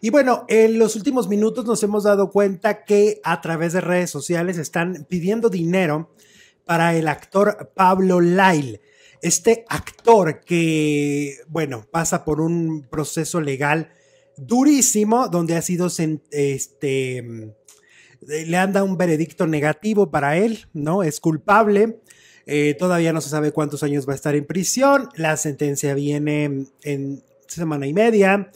Y bueno, en los últimos minutos nos hemos dado cuenta que a través de redes sociales están pidiendo dinero para el actor Pablo Lyle. Este actor que, bueno, pasa por un proceso legal durísimo donde ha sido, este, eh, le han un veredicto negativo para él, ¿no? Es culpable. Eh, todavía no se sabe cuántos años va a estar en prisión. La sentencia viene en semana y media.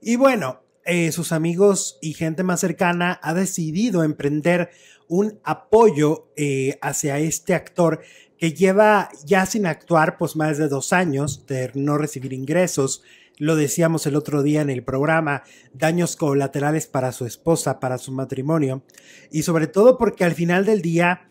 Y bueno, eh, sus amigos y gente más cercana ha decidido emprender un apoyo eh, hacia este actor que lleva ya sin actuar pues más de dos años de no recibir ingresos. Lo decíamos el otro día en el programa, daños colaterales para su esposa, para su matrimonio, y sobre todo porque al final del día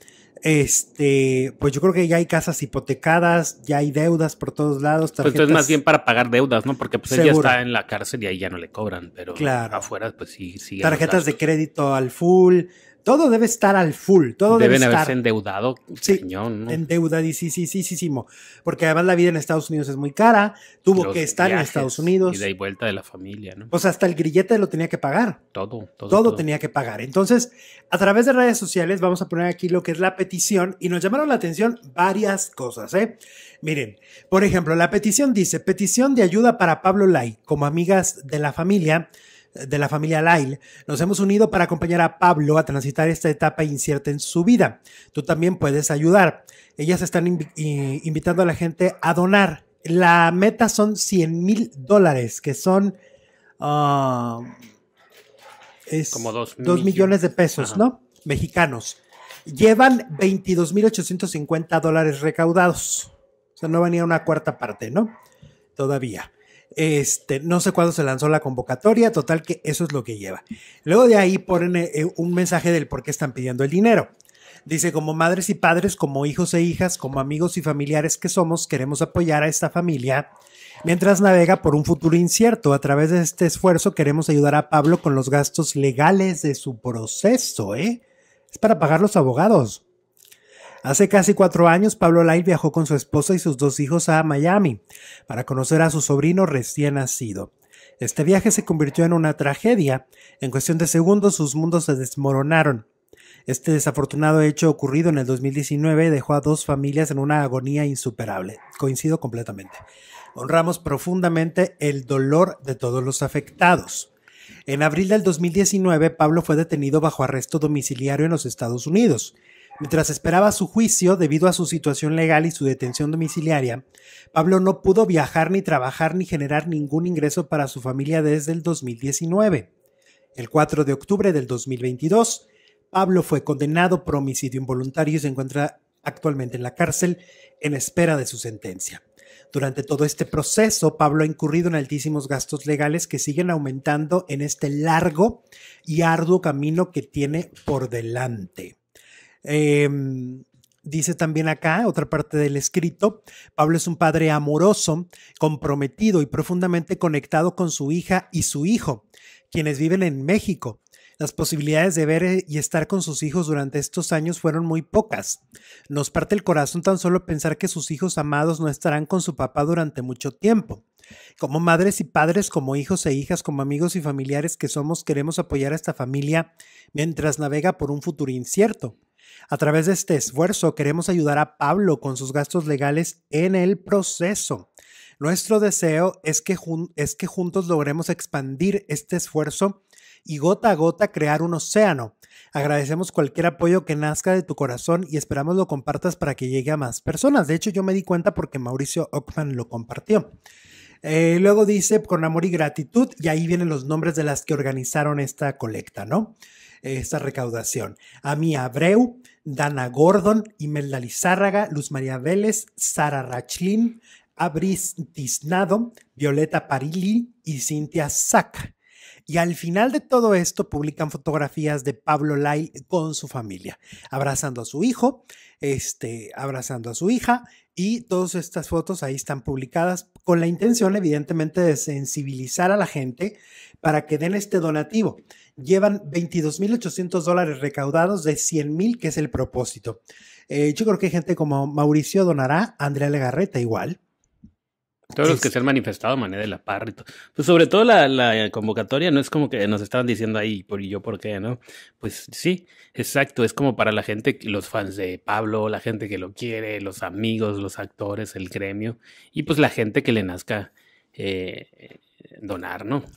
este, pues yo creo que ya hay casas hipotecadas, ya hay deudas por todos lados. Tarjetas. Pues entonces más bien para pagar deudas, ¿no? Porque pues ella está en la cárcel y ahí ya no le cobran, pero afuera pues sí, sí. Tarjetas de crédito al full, todo debe estar al full, todo Deben debe haberse estar... endeudado, sí, sí Sí, endeudadísimo, porque además la vida en Estados Unidos es muy cara, tuvo que estar en Estados Unidos. Y de vuelta de la familia, ¿no? Pues hasta el grillete lo tenía que pagar. Todo, todo, todo. Todo tenía que pagar. Entonces, a través de redes sociales vamos a poner aquí lo que es la petición y nos llamaron la atención varias cosas, ¿eh? Miren, por ejemplo, la petición dice, petición de ayuda para Pablo Lai como amigas de la familia de la familia Lyle, nos hemos unido para acompañar a Pablo a transitar esta etapa incierta en su vida. Tú también puedes ayudar. Ellas están invitando a la gente a donar. La meta son 100 mil dólares, que son... Ah, es como dos, millones. de pesos, ¿no? Mexicanos. Llevan 22.850 dólares recaudados. O sea, no venía una cuarta parte, ¿no? Todavía. Este, no sé cuándo se lanzó la convocatoria, total que eso es lo que lleva. Luego de ahí ponen eh, eh, un mensaje del por qué están pidiendo el dinero. Dice, como madres y padres, como hijos e hijas, como amigos y familiares que somos, queremos apoyar a esta familia mientras navega por un futuro incierto. A través de este esfuerzo queremos ayudar a Pablo con los gastos legales de su proceso, ¿eh? Es para pagar los abogados. Hace casi cuatro años, Pablo Lyle viajó con su esposa y sus dos hijos a Miami para conocer a su sobrino recién nacido. Este viaje se convirtió en una tragedia. En cuestión de segundos, sus mundos se desmoronaron. Este desafortunado hecho ocurrido en el 2019 dejó a dos familias en una agonía insuperable. Coincido completamente. Honramos profundamente el dolor de todos los afectados. En abril del 2019, Pablo fue detenido bajo arresto domiciliario en los Estados Unidos. Mientras esperaba su juicio, debido a su situación legal y su detención domiciliaria, Pablo no pudo viajar ni trabajar ni generar ningún ingreso para su familia desde el 2019. El 4 de octubre del 2022, Pablo fue condenado por homicidio involuntario y se encuentra actualmente en la cárcel en espera de su sentencia. Durante todo este proceso, Pablo ha incurrido en altísimos gastos legales que siguen aumentando en este largo y arduo camino que tiene por delante. Em, dice también acá, otra parte del escrito, Pablo es un padre amoroso, comprometido y profundamente conectado con su hija y su hijo, quienes viven en México. Las posibilidades de ver eh, y estar con sus hijos durante estos años fueron muy pocas. Nos parte el corazón tan solo pensar que sus hijos amados no estarán con su papá durante mucho tiempo. Como madres y padres, como hijos e hijas, como amigos y familiares que somos, queremos apoyar a esta familia mientras navega por un futuro incierto. A través de este esfuerzo queremos ayudar a Pablo con sus gastos legales en el proceso. Nuestro deseo es que, es que juntos logremos expandir este esfuerzo y gota a gota crear un océano. Agradecemos cualquier apoyo que nazca de tu corazón y esperamos lo compartas para que llegue a más personas. De hecho, yo me di cuenta porque Mauricio Ockman lo compartió. Eh, luego dice con amor y gratitud y ahí vienen los nombres de las que organizaron esta colecta, ¿no? esta recaudación. mí Abreu, Dana Gordon, Imelda Lizárraga, Luz María Vélez, Sara Rachlin, Abris Tiznado, Violeta Parili y Cintia Saca. Y al final de todo esto publican fotografías de Pablo Lai con su familia, abrazando a su hijo, este, abrazando a su hija y todas estas fotos ahí están publicadas con la intención evidentemente de sensibilizar a la gente para que den este donativo. Llevan 22.800 dólares recaudados de 100.000 que es el propósito. Eh, yo creo que hay gente como Mauricio donará, Andrea Legarreta igual. Todos los que se han manifestado, manera de la Parra Pues sobre todo la, convocatoria no es como que nos estaban diciendo ahí, por y yo por qué, ¿no? Pues sí, exacto, es como para la gente, los fans de Pablo, la gente que lo quiere, los amigos, los actores, el gremio, y pues la gente que le nazca eh, donar, ¿no?